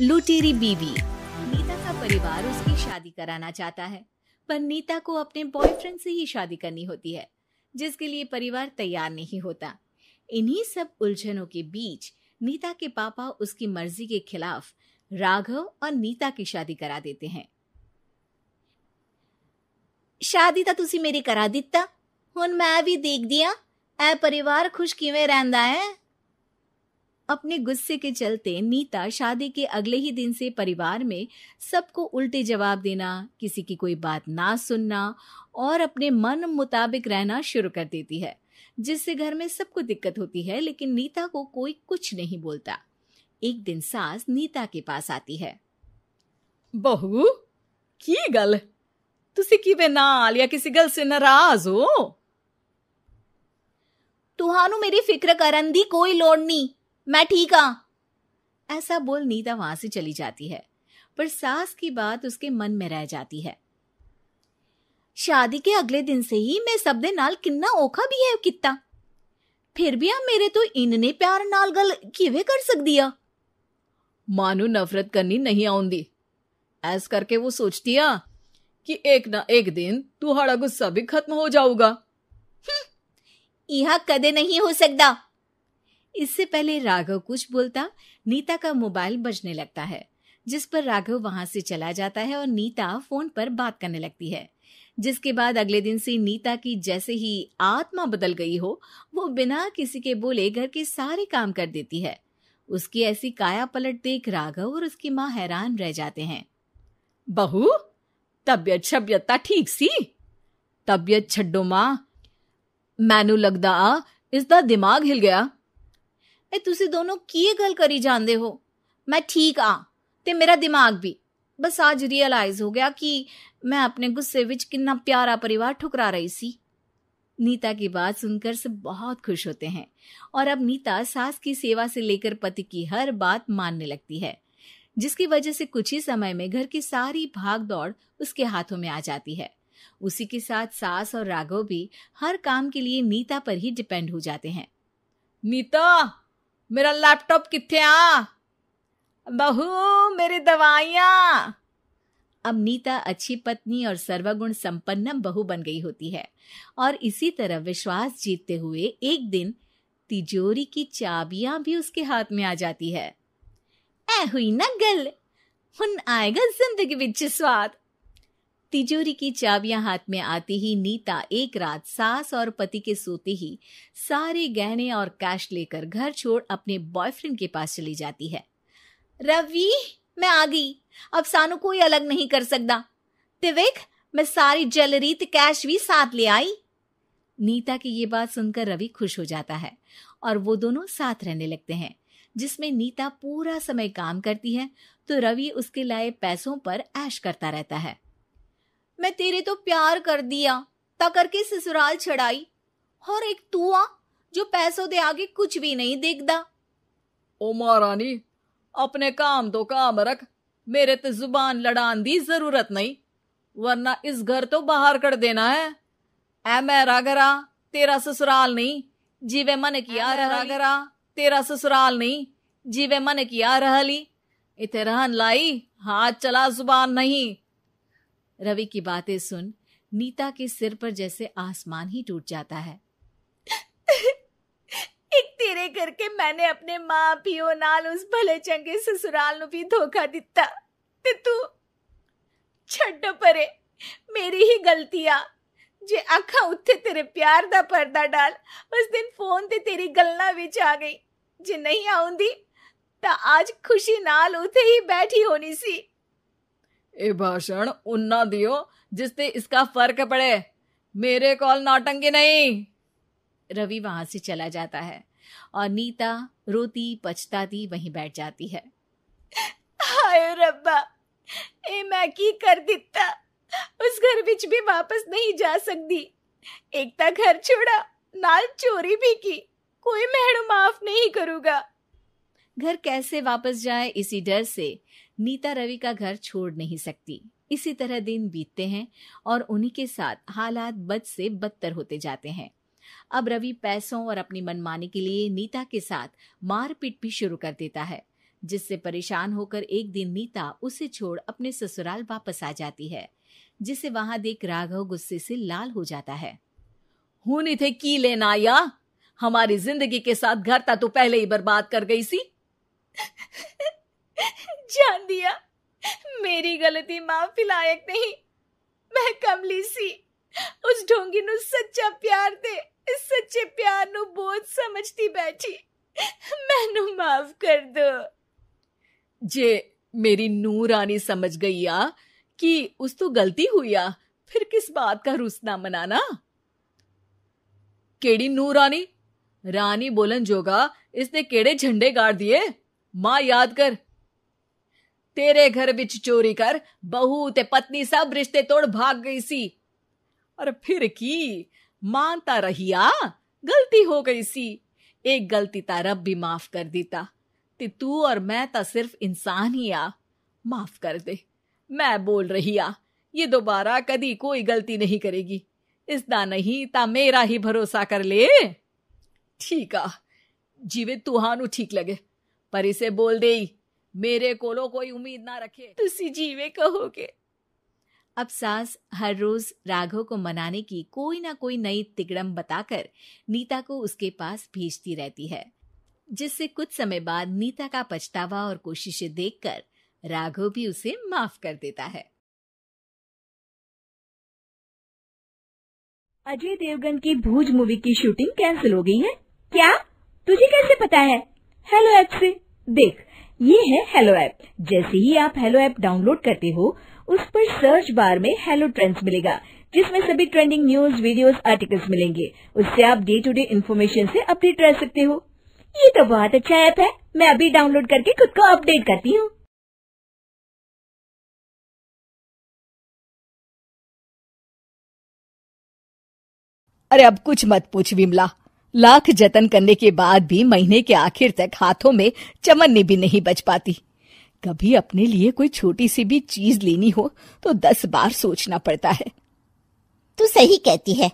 लुटेरी बीवी नीता का परिवार उसकी शादी कराना चाहता है पर नीता को अपने बॉयफ्रेंड से ही शादी करनी होती है जिसके लिए परिवार तैयार नहीं होता इन्हीं सब उलझनों के बीच नीता के पापा उसकी मर्जी के खिलाफ राघव और नीता की शादी करा देते हैं शादी तो तुम मेरी करा दिता हूं मैं भी देख दिया ए परिवार खुश ਕਿਵੇਂ ਰਹਿੰਦਾ है अपने गुस्से के चलते नीता शादी के अगले ही दिन से परिवार में सबको उल्टे जवाब देना किसी की कोई बात ना सुनना और अपने मन मुताबिक रहना शुरू कर देती है जिससे घर में सबको दिक्कत होती है लेकिन नीता को कोई कुछ नहीं बोलता एक दिन सास नीता के पास आती है बहू की गल तुसी की बेनाल या किसी गल से नाराज हो तुहानू मेरी फिक्र करन दी कोई लोड़ नहीं मैं ठीक हाँ ऐसा बोल नीता वहां से चली जाती है पर सास की बात उसके मन में रह जाती है शादी के अगले दिन से ही मैं सब दे नाल किन्ना ओखा भी है किता फिर भी आ मेरे तो इनने प्यार नाल गल किवे कर सक दिया मानू नफरत करनी नहीं आउंदी ऐस करके वो सोचती है कि एक ना एक दिन तुहाड़ा गुस्सा भी खत्म हो जाऊगा यह कदे नहीं हो सकता इससे पहले राघव कुछ बोलता नीता का मोबाइल बजने लगता है जिस पर राघव वहां से चला जाता है और नीता फोन पर बात करने लगती है जिसके बाद अगले दिन से नीता की जैसे ही आत्मा बदल गई हो वो बिना किसी के बोले घर के सारे काम कर देती है उसकी ऐसी काया पलट देख राघव और उसकी माँ हैरान रह जाते हैं बहू तबियत छबियत ठीक सी तबियत छड्डो माँ मैनू लगदा इसका दिमाग हिल गया ਇਹ ਤੁਸੀਂ ਦੋਨੋਂ ਕੀ ਗੱਲ ਕਰੀ ਜਾਂਦੇ ਹੋ ਮੈਂ ਠੀਕ ਆ ਤੇ ਮੇਰਾ ਦਿਮਾਗ ਵੀ ਬਸ ਅੱਜ ਰਿਅਲਾਈਜ਼ ਹੋ ਗਿਆ ਕਿ मैं अपने गुस्से विच किन्ना प्यारा परिवार ठुकरा रही सी नीता की बात सुनकर सब बहुत खुश होते हैं और अब नीता सास की सेवा से लेकर पति की हर बात मानने लगती है जिसकी वजह से कुछ ही समय में घर की सारी भाग दौड़ उसके हाथों में आ जाती है उसी के साथ सास और राघव भी हर काम के लिए नीता पर ही डिपेंड हो जाते हैं नीता मेरा लैपटॉप कितने आ बहू मेरी दवाइया अब नीता अच्छी पत्नी और सर्वगुण संपन्न बहू बन गई होती है और इसी तरह विश्वास जीतते हुए एक दिन तिजोरी की चाबियां भी उसके हाथ में आ जाती है ऐ हुई ना गल हुन आएगा जिंदगी स्वाद तिजोरी की चाबियां हाथ में आती ही नीता एक रात सास और पति के सोते ही सारे गहने और कैश लेकर घर छोड़ अपने बॉयफ्रेंड के पास चली जाती है रवि मैं आ गई अब सानू कोई अलग नहीं कर सकता तिवेक मैं सारी ज्वेलरी तो कैश भी साथ ले आई नीता की ये बात सुनकर रवि खुश हो जाता है और वो दोनों साथ रहने लगते हैं जिसमें नीता पूरा समय काम करती है तो रवि उसके लाए पैसों पर ऐश करता रहता है मैं तेरे तो प्यार कर दिया ता करके ससुराल छड़ाई और एक तू आ जो पैसों दे आगे कुछ भी नहीं देखदा ओ महारानी अपने काम तो काम रख मेरे तो जुबान लड़ान दी जरूरत नहीं वरना इस घर तो बाहर कर देना है ऐ मेरा घरा तेरा ससुराल नहीं जीवे मन किया रहा घरा तेरा ससुराल नहीं जीवे मन किया रहली इतने रहन लाई हाथ चला जुबान नहीं रवि की बातें सुन नीता के सिर पर जैसे आसमान ही टूट जाता है एक तेरे घर मैंने अपने माँ पियो नाल उस भले चंगे ससुराल नु भी धोखा दिता ते तू छड्डो परे मेरी ही गलतियां जे आखा उठे तेरे प्यार दा पर्दा डाल उस दिन फोन ते तेरी गलना विच आ गई जे नहीं आउंदी ता आज खुशी नाल उठे ही बैठी होनी सी ਇਹ ਭਾਸ਼ਣ ਉਹਨਾਂ ਦਿਓ ਜਿਸ ਤੇ इसका फर्क पड़े मेरे कॉल नौटंकी नहीं रवि वहां से चला जाता है और नीता रोती पछताती वहीं बैठ जाती है हाय रब्बा ए मैं की कर दिता उस घर विच भी वापस नहीं जा सकती एकता घर छोड़ा नाल चोरी भी की कोई मैडम माफ नहीं करूंगा घर कैसे वापस जाए इसी डर से नीता रवि का घर छोड़ नहीं सकती इसी तरह दिन बीतते हैं और उन्हीं के साथ हालात बद से बदतर होते जाते हैं अब रवि पैसों और अपनी मनमानी के लिए नीता के साथ मारपीट भी शुरू कर देता है जिससे परेशान होकर एक दिन नीता उसे छोड़ अपने ससुराल वापस आ जाती है जिसे वहां देख राघव गुस्से से लाल हो जाता है हूं थे की लेना या हमारी जिंदगी के साथ घर था तो पहले ही बर्बाद कर गई सी जान दिया मेरी गलती माँ फिलायक नहीं मैं कमली सी उस ढोंगी नु सच्चा प्यार दे सच्चे प्यार नु बहुत समझती बैठी मैनु माफ कर दो जे मेरी नू रानी समझ गई आ कि उस तो गलती हुई आ फिर किस बात का रुसना मनाना केड़ी नूर रानी रानी बोलन जोगा इसने केड़े झंडे गाड़ दिए मां याद कर तेरे घर ਵਿੱਚ चोरी कर बहू ते पत्नी सब रिश्ते तोड़ भाग गई सी और फिर की मानता रहिया गलती हो गई सी एक गलती ता रब भी माफ कर दीता ते तू और मैं ता सिर्फ इंसान ही आ माफ कर दे मैं बोल रही आ ये दोबारा कदी कोई गलती नहीं करेगी इस दा नहीं ता मेरा ही भरोसा कर ले ठीक आ जीवे तुहानू ठीक लगे पर इसे बोल दे मेरे कोलो कोई उम्मीद ना रखे तुसी जीवे कहोगे अब सास हर रोज राघव को मनाने की कोई ना कोई नई तिगड़म बताकर नीता को उसके पास भेजती रहती है जिससे कुछ समय बाद नीता का पछतावा और कोशिशें देखकर राघव भी उसे माफ कर देता है अजय देवगन की भूज मूवी की शूटिंग कैंसिल हो गई है क्या तुझे कैसे पता है हेलो ऐप से देख ये है हेलो ऐप जैसे ही आप हेलो ऐप डाउनलोड करते हो उस पर सर्च बार में हेलो ट्रेंड्स मिलेगा जिसमें सभी ट्रेंडिंग न्यूज वीडियोस आर्टिकल्स मिलेंगे उससे आप डे टू डे इन्फॉर्मेशन से अपडेट रह सकते हो ये तो बहुत अच्छा ऐप है मैं अभी डाउनलोड करके खुद को अपडेट करती हूँ अरे अब कुछ मत पूछ विमला लाख जतन करने के बाद भी महीने के आखिर तक हाथों में चमन्नी भी नहीं बच पाती कभी अपने लिए कोई छोटी सी भी चीज लेनी हो तो दस बार सोचना पड़ता है तू सही कहती है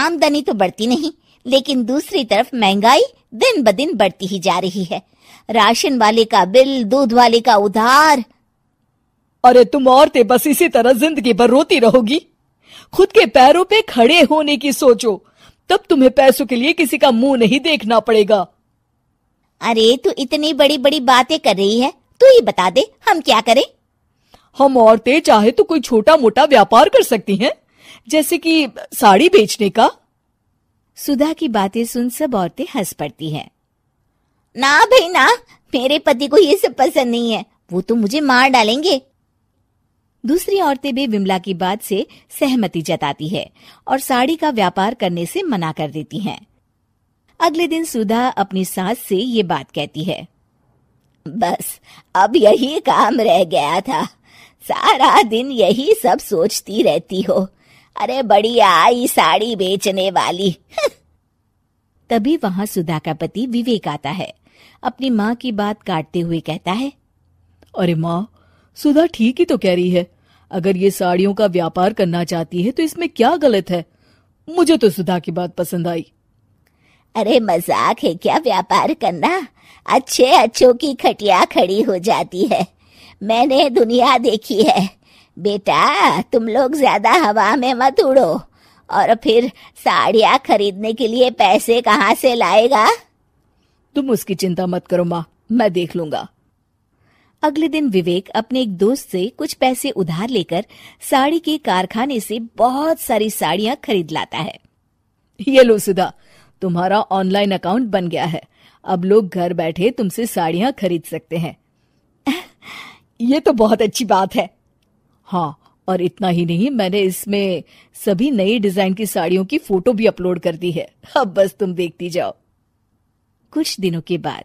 आमदनी तो बढ़ती नहीं लेकिन दूसरी तरफ महंगाई दिन ब दिन बढ़ती ही जा रही है राशन वाले का बिल दूध वाले का उधार अरे तुम औरतें बस इसी तरह जिंदगी भर रोती रहोगी खुद के पैरों पे खड़े होने की सोचो तब तुम्हें पैसों के लिए किसी का मुंह नहीं देखना पड़ेगा अरे तू इतनी बड़ी बड़ी बातें कर रही है तू ये बता दे हम क्या करें हम औरतें चाहे तो कोई छोटा मोटा व्यापार कर सकती हैं जैसे कि साड़ी बेचने का सुधा की बातें सुन सब औरतें हंस पड़ती हैं ना भाई ना मेरे पति को ये सब पसंद नहीं है वो तो मुझे मार डालेंगे दूसरी औरतें भी विमला की बात से सहमति जताती है और साड़ी का व्यापार करने से मना कर देती हैं। अगले दिन सुधा अपनी सास से ये बात कहती है बस अब यही काम रह गया था सारा दिन यही सब सोचती रहती हो अरे बड़ी आई साड़ी बेचने वाली तभी वहाँ सुधा का पति विवेक आता है अपनी माँ की बात काटते हुए कहता है अरे माँ सुधा ठीक ही तो कह रही है अगर ये साड़ियों का व्यापार करना चाहती है तो इसमें क्या गलत है मुझे तो सुधा की बात पसंद आई अरे मजाक है क्या व्यापार करना अच्छे अच्छों की खटिया खड़ी हो जाती है मैंने दुनिया देखी है बेटा तुम लोग ज्यादा हवा में मत उड़ो और फिर साड़ियाँ खरीदने के लिए पैसे कहाँ से लाएगा तुम उसकी चिंता मत करो माँ मैं देख लूंगा अगले दिन विवेक अपने एक दोस्त से कुछ पैसे उधार लेकर साड़ी के कारखाने से बहुत सारी साड़ियां खरीद लाता है ये लो सुधा तुम्हारा ऑनलाइन अकाउंट बन गया है अब लोग घर बैठे तुमसे साड़ियां खरीद सकते हैं ये तो बहुत अच्छी बात है हाँ और इतना ही नहीं मैंने इसमें सभी नई डिजाइन की साड़ियों की फोटो भी अपलोड कर दी है अब बस तुम देखती जाओ कुछ दिनों के बाद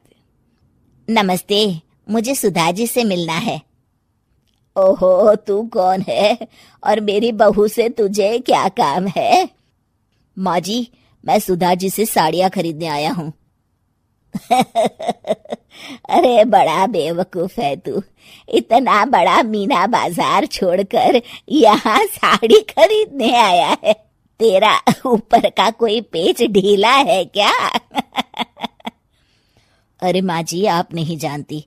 नमस्ते मुझे सुधा जी से मिलना है ओहो तू कौन है और मेरी बहू से तुझे क्या काम है माँ जी मैं सुधा जी से साड़ियाँ खरीदने आया हूँ अरे बड़ा बेवकूफ है तू इतना बड़ा मीना बाजार छोड़कर यहाँ साड़ी खरीदने आया है तेरा ऊपर का कोई पेच ढीला है क्या अरे माँ जी आप नहीं जानती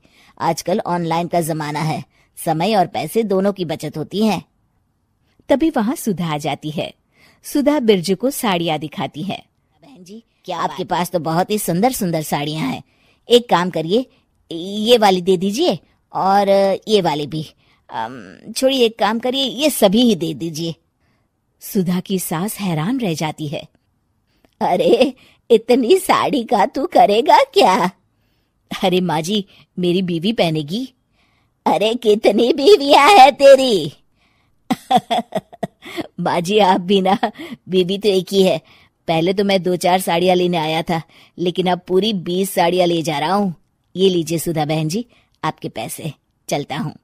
आजकल ऑनलाइन का जमाना है समय और पैसे दोनों की बचत होती है तभी वहाँ सुधा आ जाती है सुधा बिरजू को साड़िया दिखाती है बहन जी क्या आपके पास तो बहुत ही सुंदर सुंदर साड़ियाँ हैं एक काम करिए ये वाली दे दीजिए और ये वाली भी छोड़िए एक काम करिए ये सभी ही दे दीजिए सुधा की सास हैरान रह जाती है अरे इतनी साड़ी का तू करेगा क्या अरे माँ जी मेरी बीवी पहनेगी अरे कितनी बीवियां है तेरी माँ जी आप भी ना बीवी तो एक ही है पहले तो मैं दो चार साड़ियां लेने आया था लेकिन अब पूरी बीस साड़ियां ले जा रहा हूँ ये लीजिए सुधा बहन जी आपके पैसे चलता हूँ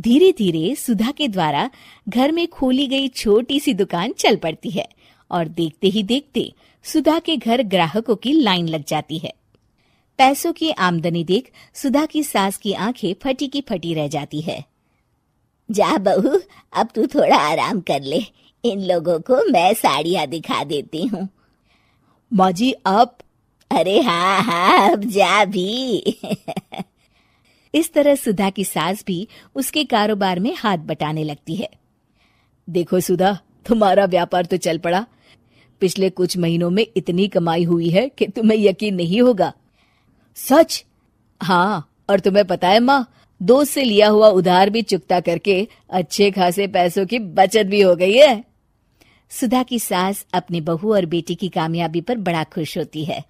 धीरे धीरे सुधा के द्वारा घर में खोली गई छोटी सी दुकान चल पड़ती है और देखते ही देखते सुधा के घर ग्राहकों की लाइन लग जाती है पैसों की आमदनी देख सुधा की सास की आंखें फटी की फटी रह जाती है जा बहू अब तू थोड़ा आराम कर ले इन लोगों को मैं साड़ियां दिखा देती हूँ माजी आप अरे हाँ हाँ अब जा भी इस तरह सुधा की सास भी उसके कारोबार में हाथ बटाने लगती है देखो सुधा तुम्हारा व्यापार तो चल पड़ा पिछले कुछ महीनों में इतनी कमाई हुई है कि तुम्हें यकीन नहीं होगा सच हाँ और तुम्हें पता है माँ दोस्त से लिया हुआ उधार भी चुकता करके अच्छे खासे पैसों की बचत भी हो गई है सुधा की सास अपनी बहू और बेटी की कामयाबी पर बड़ा खुश होती है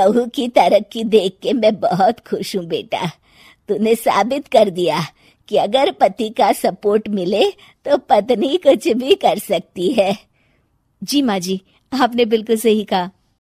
बहू की तरक्की देख के मैं बहुत खुश हूँ बेटा तूने साबित कर दिया कि अगर पति का सपोर्ट मिले तो पत्नी कुछ भी कर सकती है जी माँ जी आपने बिल्कुल सही कहा